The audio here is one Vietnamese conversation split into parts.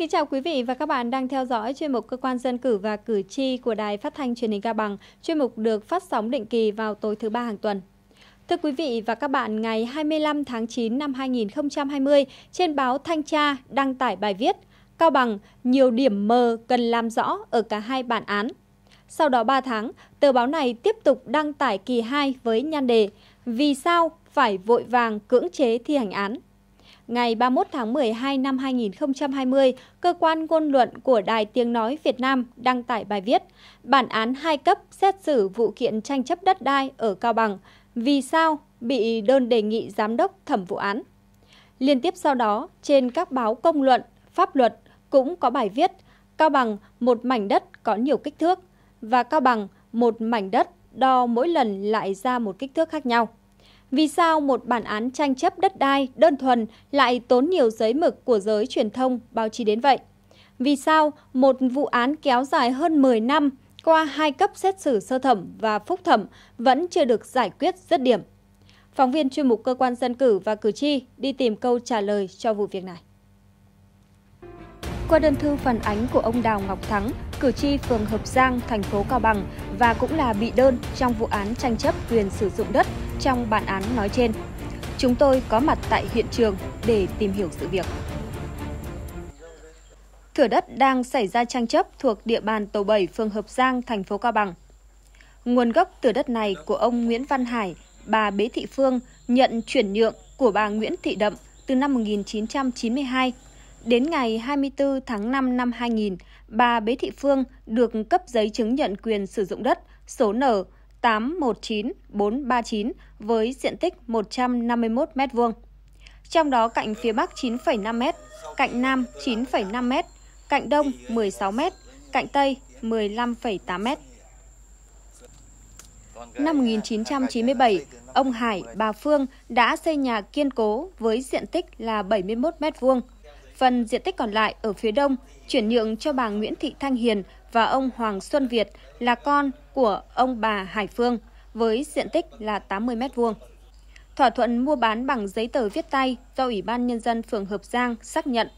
kính chào quý vị và các bạn đang theo dõi chuyên mục Cơ quan Dân cử và Cử tri của Đài Phát thanh Truyền hình Cao Bằng. Chuyên mục được phát sóng định kỳ vào tối thứ ba hàng tuần. Thưa quý vị và các bạn, ngày 25 tháng 9 năm 2020, trên báo Thanh tra đăng tải bài viết Cao Bằng, nhiều điểm mờ cần làm rõ ở cả hai bản án. Sau đó 3 tháng, tờ báo này tiếp tục đăng tải kỳ 2 với nhan đề Vì sao phải vội vàng cưỡng chế thi hành án? ngày 31 tháng 12 năm 2020, cơ quan ngôn luận của Đài Tiếng Nói Việt Nam đăng tải bài viết Bản án hai cấp xét xử vụ kiện tranh chấp đất đai ở Cao Bằng, vì sao bị đơn đề nghị giám đốc thẩm vụ án. Liên tiếp sau đó, trên các báo công luận, pháp luật cũng có bài viết Cao Bằng một mảnh đất có nhiều kích thước và Cao Bằng một mảnh đất đo mỗi lần lại ra một kích thước khác nhau. Vì sao một bản án tranh chấp đất đai đơn thuần lại tốn nhiều giấy mực của giới truyền thông, báo chí đến vậy? Vì sao một vụ án kéo dài hơn 10 năm qua hai cấp xét xử sơ thẩm và phúc thẩm vẫn chưa được giải quyết dứt điểm? Phóng viên chuyên mục cơ quan dân cử và cử tri đi tìm câu trả lời cho vụ việc này qua đơn thư phản ánh của ông Đào Ngọc Thắng, cử tri phường Hợp Giang, thành phố Cao Bằng và cũng là bị đơn trong vụ án tranh chấp quyền sử dụng đất trong bản án nói trên. Chúng tôi có mặt tại hiện trường để tìm hiểu sự việc. Thửa đất đang xảy ra tranh chấp thuộc địa bàn tổ 7 phường Hợp Giang, thành phố Cao Bằng. Nguồn gốc thửa đất này của ông Nguyễn Văn Hải, bà Bế Thị Phương nhận chuyển nhượng của bà Nguyễn Thị Đậm từ năm 1992 Đến ngày 24 tháng 5 năm 2000, bà Bế Thị Phương được cấp giấy chứng nhận quyền sử dụng đất số nở 819439 với diện tích 151 m2. Trong đó cạnh phía Bắc 9,5 m, cạnh Nam 9,5 m, cạnh Đông 16 m, cạnh Tây 15,8 m. Năm 1997, ông Hải, bà Phương đã xây nhà kiên cố với diện tích là 71 m2 Phần diện tích còn lại ở phía đông chuyển nhượng cho bà Nguyễn Thị Thanh Hiền và ông Hoàng Xuân Việt là con của ông bà Hải Phương với diện tích là 80 m2. Thỏa thuận mua bán bằng giấy tờ viết tay do Ủy ban Nhân dân phường Hợp Giang xác nhận.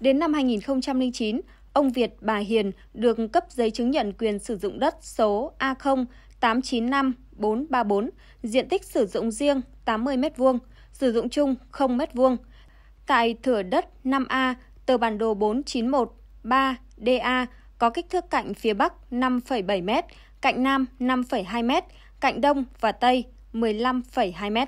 Đến năm 2009, ông Việt bà Hiền được cấp giấy chứng nhận quyền sử dụng đất số A0 895434, diện tích sử dụng riêng 80 m2, sử dụng chung 0 m2 tại thửa đất 5A, tờ bản đồ 491 3DA có kích thước cạnh phía Bắc 5,7m, cạnh Nam 5,2m, cạnh Đông và Tây 15,2m.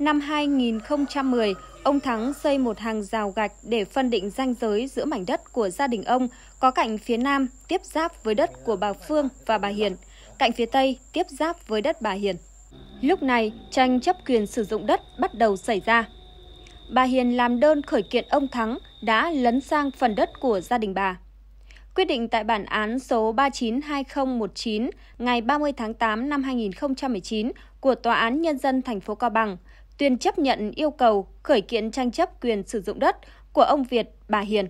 Năm 2010, ông Thắng xây một hàng rào gạch để phân định ranh giới giữa mảnh đất của gia đình ông có cạnh phía Nam tiếp giáp với đất của bà Phương và bà Hiền, cạnh phía Tây tiếp giáp với đất bà Hiền. Lúc này, tranh chấp quyền sử dụng đất bắt đầu xảy ra bà Hiền làm đơn khởi kiện ông Thắng đã lấn sang phần đất của gia đình bà. Quyết định tại bản án số 392019 ngày 30 tháng 8 năm 2019 của Tòa án Nhân dân thành phố Cao Bằng tuyên chấp nhận yêu cầu khởi kiện tranh chấp quyền sử dụng đất của ông Việt, bà Hiền.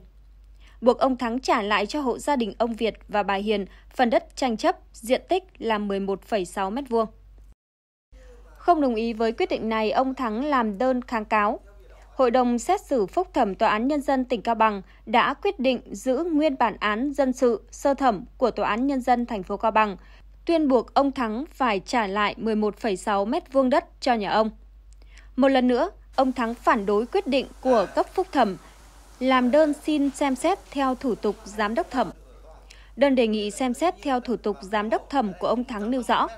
Buộc ông Thắng trả lại cho hộ gia đình ông Việt và bà Hiền phần đất tranh chấp diện tích là 11,6 m2. Không đồng ý với quyết định này, ông Thắng làm đơn kháng cáo. Hội đồng xét xử phúc thẩm Tòa án Nhân dân tỉnh Cao Bằng đã quyết định giữ nguyên bản án dân sự sơ thẩm của Tòa án Nhân dân thành phố Cao Bằng, tuyên buộc ông Thắng phải trả lại 11,6 mét vuông đất cho nhà ông. Một lần nữa, ông Thắng phản đối quyết định của cấp phúc thẩm, làm đơn xin xem xét theo thủ tục giám đốc thẩm. Đơn đề nghị xem xét theo thủ tục giám đốc thẩm của ông Thắng nêu rõ,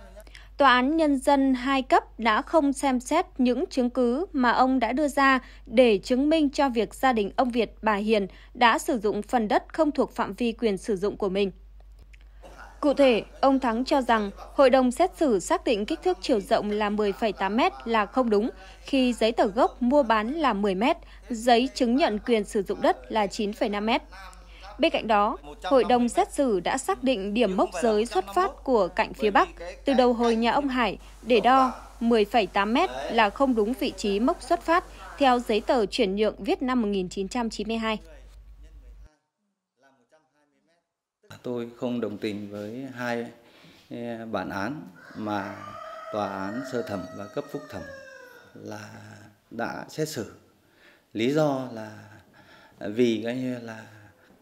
Tòa án Nhân dân hai cấp đã không xem xét những chứng cứ mà ông đã đưa ra để chứng minh cho việc gia đình ông Việt, bà Hiền đã sử dụng phần đất không thuộc phạm vi quyền sử dụng của mình. Cụ thể, ông Thắng cho rằng hội đồng xét xử xác định kích thước chiều rộng là 10,8m là không đúng, khi giấy tờ gốc mua bán là 10m, giấy chứng nhận quyền sử dụng đất là 9,5m. Bên cạnh đó, hội đồng xét xử đã xác định điểm mốc giới xuất phát của cạnh phía Bắc từ đầu hồi nhà ông Hải để đo 10,8m là không đúng vị trí mốc xuất phát theo giấy tờ chuyển nhượng viết năm 1992. Tôi không đồng tình với hai e, bản án mà tòa án sơ thẩm và cấp phúc thẩm là đã xét xử. Lý do là vì cái như là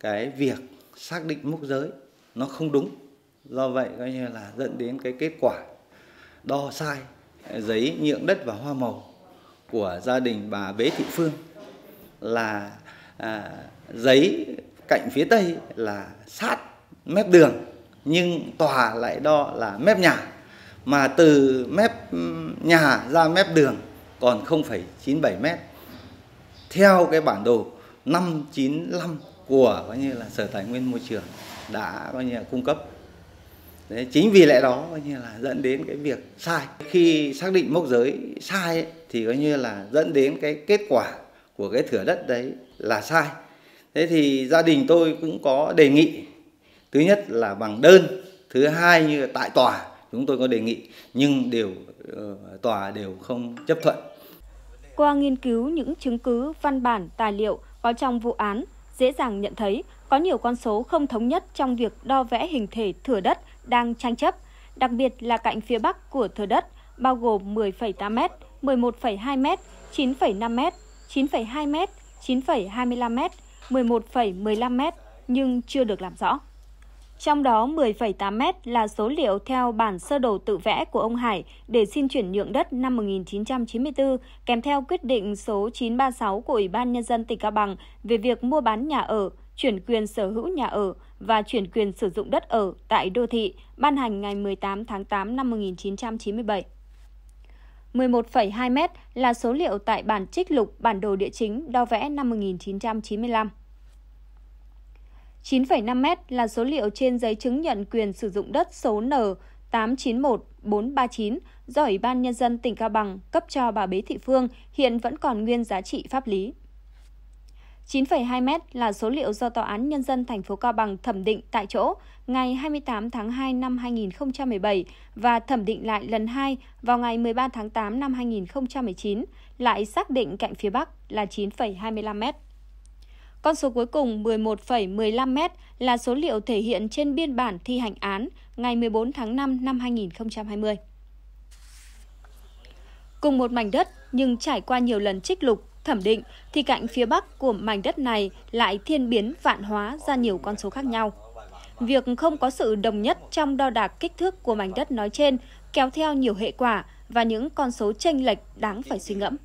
cái việc xác định mốc giới nó không đúng do vậy coi như là dẫn đến cái kết quả đo sai giấy nhượng đất và hoa màu của gia đình bà Bế Thị Phương là à, giấy cạnh phía tây là sát mép đường nhưng tòa lại đo là mép nhà mà từ mép nhà ra mép đường còn 0,97 mét theo cái bản đồ 595 của coi như là sở tài nguyên môi trường đã coi như là cung cấp Đấy, chính vì lẽ đó coi như là dẫn đến cái việc sai khi xác định mốc giới sai ấy, thì coi như là dẫn đến cái kết quả của cái thửa đất đấy là sai thế thì gia đình tôi cũng có đề nghị thứ nhất là bằng đơn thứ hai như tại tòa chúng tôi có đề nghị nhưng đều ờ, tòa đều không chấp thuận qua nghiên cứu những chứng cứ văn bản tài liệu có trong vụ án dễ dàng nhận thấy có nhiều con số không thống nhất trong việc đo vẽ hình thể thửa đất đang tranh chấp, đặc biệt là cạnh phía bắc của thửa đất, bao gồm 10,8m, 11,2m, 9,5m, 9,2m, 9,25m, 11,15m nhưng chưa được làm rõ. Trong đó 10,8 m là số liệu theo bản sơ đồ tự vẽ của ông Hải để xin chuyển nhượng đất năm 1994 kèm theo quyết định số 936 của Ủy ban Nhân dân tỉnh Cao Bằng về việc mua bán nhà ở, chuyển quyền sở hữu nhà ở và chuyển quyền sử dụng đất ở tại đô thị ban hành ngày 18 tháng 8 năm 1997. 11,2 m là số liệu tại bản trích lục bản đồ địa chính đo vẽ năm 1995. 9,5m là số liệu trên giấy chứng nhận quyền sử dụng đất số N 891439 do Ủy ban Nhân dân tỉnh Cao Bằng cấp cho bà Bế Thị Phương hiện vẫn còn nguyên giá trị pháp lý. 9,2m là số liệu do Tòa án Nhân dân thành phố Cao Bằng thẩm định tại chỗ ngày 28 tháng 2 năm 2017 và thẩm định lại lần 2 vào ngày 13 tháng 8 năm 2019, lại xác định cạnh phía Bắc là 9,25m. Con số cuối cùng 11,15 mét là số liệu thể hiện trên biên bản thi hành án ngày 14 tháng 5 năm 2020. Cùng một mảnh đất nhưng trải qua nhiều lần trích lục, thẩm định thì cạnh phía bắc của mảnh đất này lại thiên biến vạn hóa ra nhiều con số khác nhau. Việc không có sự đồng nhất trong đo đạc kích thước của mảnh đất nói trên kéo theo nhiều hệ quả và những con số chênh lệch đáng phải suy ngẫm.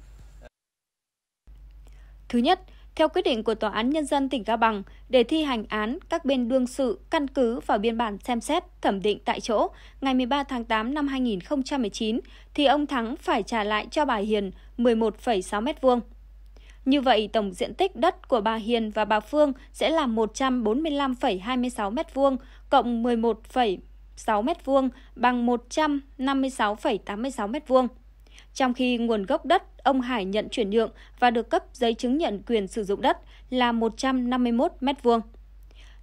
Thứ nhất, theo quyết định của Tòa án Nhân dân tỉnh Cao Bằng, để thi hành án, các bên đương sự căn cứ vào biên bản xem xét, thẩm định tại chỗ ngày 13 tháng 8 năm 2019, thì ông Thắng phải trả lại cho bà Hiền 11,6 m2. Như vậy, tổng diện tích đất của bà Hiền và bà Phương sẽ là 145,26 m2 cộng 11,6 m2 bằng 156,86 m2 trong khi nguồn gốc đất ông Hải nhận chuyển nhượng và được cấp giấy chứng nhận quyền sử dụng đất là 151 m2.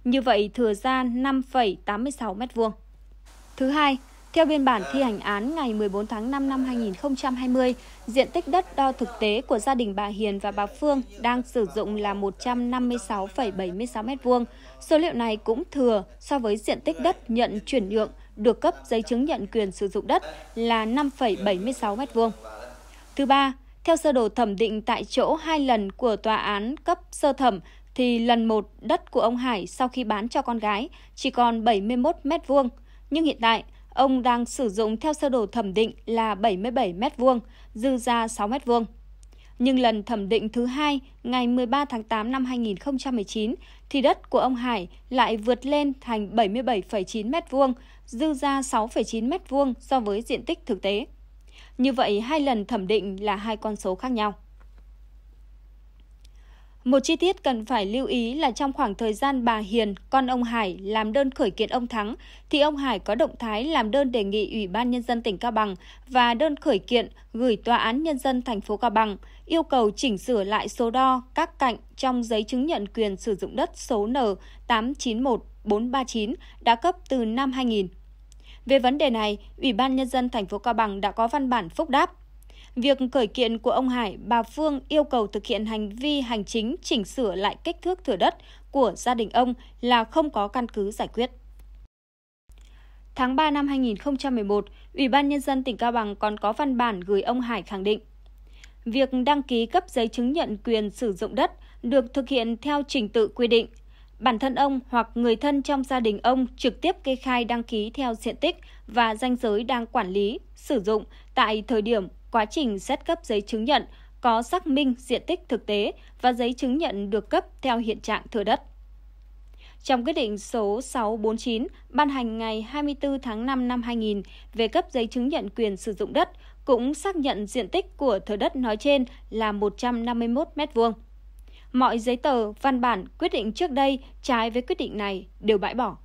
Như vậy thừa ra 5,86 m2. Thứ hai, theo biên bản thi hành án ngày 14 tháng 5 năm 2020, diện tích đất đo thực tế của gia đình bà Hiền và bà Phương đang sử dụng là 156,76 m2. Số liệu này cũng thừa so với diện tích đất nhận chuyển nhượng được cấp giấy chứng nhận quyền sử dụng đất là 5,76 m2. Thứ ba, theo sơ đồ thẩm định tại chỗ hai lần của tòa án cấp sơ thẩm thì lần một đất của ông Hải sau khi bán cho con gái chỉ còn 71 m2, nhưng hiện tại ông đang sử dụng theo sơ đồ thẩm định là 77 m2, dư ra 6 m2 nhưng lần thẩm định thứ hai ngày 13 tháng 8 năm 2019 thì đất của ông Hải lại vượt lên thành 77,9 m2, dư ra 6,9 m2 so với diện tích thực tế. Như vậy hai lần thẩm định là hai con số khác nhau. Một chi tiết cần phải lưu ý là trong khoảng thời gian bà Hiền, con ông Hải làm đơn khởi kiện ông Thắng, thì ông Hải có động thái làm đơn đề nghị Ủy ban Nhân dân tỉnh Cao Bằng và đơn khởi kiện gửi Tòa án Nhân dân thành phố Cao Bằng, yêu cầu chỉnh sửa lại số đo, các cạnh trong giấy chứng nhận quyền sử dụng đất số N891439 đã cấp từ năm 2000. Về vấn đề này, Ủy ban Nhân dân thành phố Cao Bằng đã có văn bản phúc đáp Việc khởi kiện của ông Hải, bà Phương yêu cầu thực hiện hành vi hành chính chỉnh sửa lại kích thước thửa đất của gia đình ông là không có căn cứ giải quyết. Tháng 3 năm 2011, Ủy ban Nhân dân tỉnh Cao Bằng còn có văn bản gửi ông Hải khẳng định Việc đăng ký cấp giấy chứng nhận quyền sử dụng đất được thực hiện theo trình tự quy định – bản thân ông hoặc người thân trong gia đình ông trực tiếp kê khai đăng ký theo diện tích và danh giới đang quản lý, sử dụng tại thời điểm quá trình xét cấp giấy chứng nhận có xác minh diện tích thực tế và giấy chứng nhận được cấp theo hiện trạng thừa đất. Trong quyết định số 649 ban hành ngày 24 tháng 5 năm 2000 về cấp giấy chứng nhận quyền sử dụng đất cũng xác nhận diện tích của thừa đất nói trên là 151 m2 mọi giấy tờ, văn bản, quyết định trước đây trái với quyết định này đều bãi bỏ.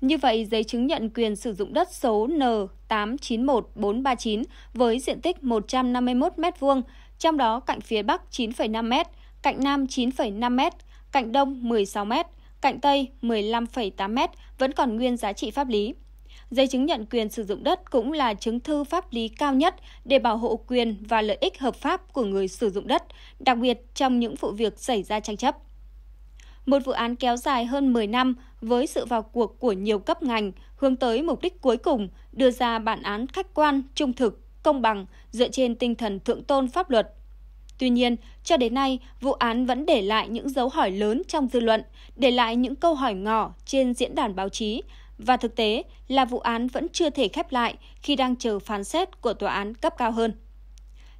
Như vậy, giấy chứng nhận quyền sử dụng đất số N891439 với diện tích 151 m2, trong đó cạnh phía Bắc 9,5 m, cạnh Nam 9,5 m, cạnh Đông 16 m, cạnh Tây 15,8 m vẫn còn nguyên giá trị pháp lý. Giấy chứng nhận quyền sử dụng đất cũng là chứng thư pháp lý cao nhất để bảo hộ quyền và lợi ích hợp pháp của người sử dụng đất, đặc biệt trong những vụ việc xảy ra tranh chấp. Một vụ án kéo dài hơn 10 năm với sự vào cuộc của nhiều cấp ngành hướng tới mục đích cuối cùng đưa ra bản án khách quan, trung thực, công bằng dựa trên tinh thần thượng tôn pháp luật. Tuy nhiên, cho đến nay, vụ án vẫn để lại những dấu hỏi lớn trong dư luận, để lại những câu hỏi ngỏ trên diễn đàn báo chí và thực tế là vụ án vẫn chưa thể khép lại khi đang chờ phán xét của tòa án cấp cao hơn.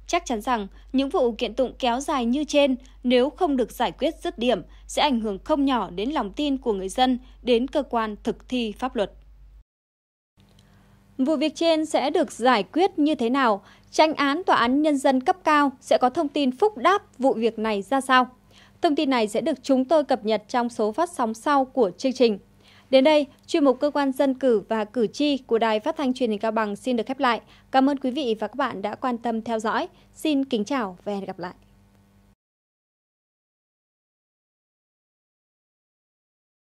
Chắc chắn rằng những vụ kiện tụng kéo dài như trên nếu không được giải quyết dứt điểm sẽ ảnh hưởng không nhỏ đến lòng tin của người dân đến cơ quan thực thi pháp luật. Vụ việc trên sẽ được giải quyết như thế nào? Tranh án tòa án nhân dân cấp cao sẽ có thông tin phúc đáp vụ việc này ra sao? Thông tin này sẽ được chúng tôi cập nhật trong số phát sóng sau của chương trình. Đến đây, chuyên mục cơ quan dân cử và cử tri của Đài Phát thanh Truyền hình Cao Bằng xin được khép lại. Cảm ơn quý vị và các bạn đã quan tâm theo dõi. Xin kính chào và hẹn gặp lại.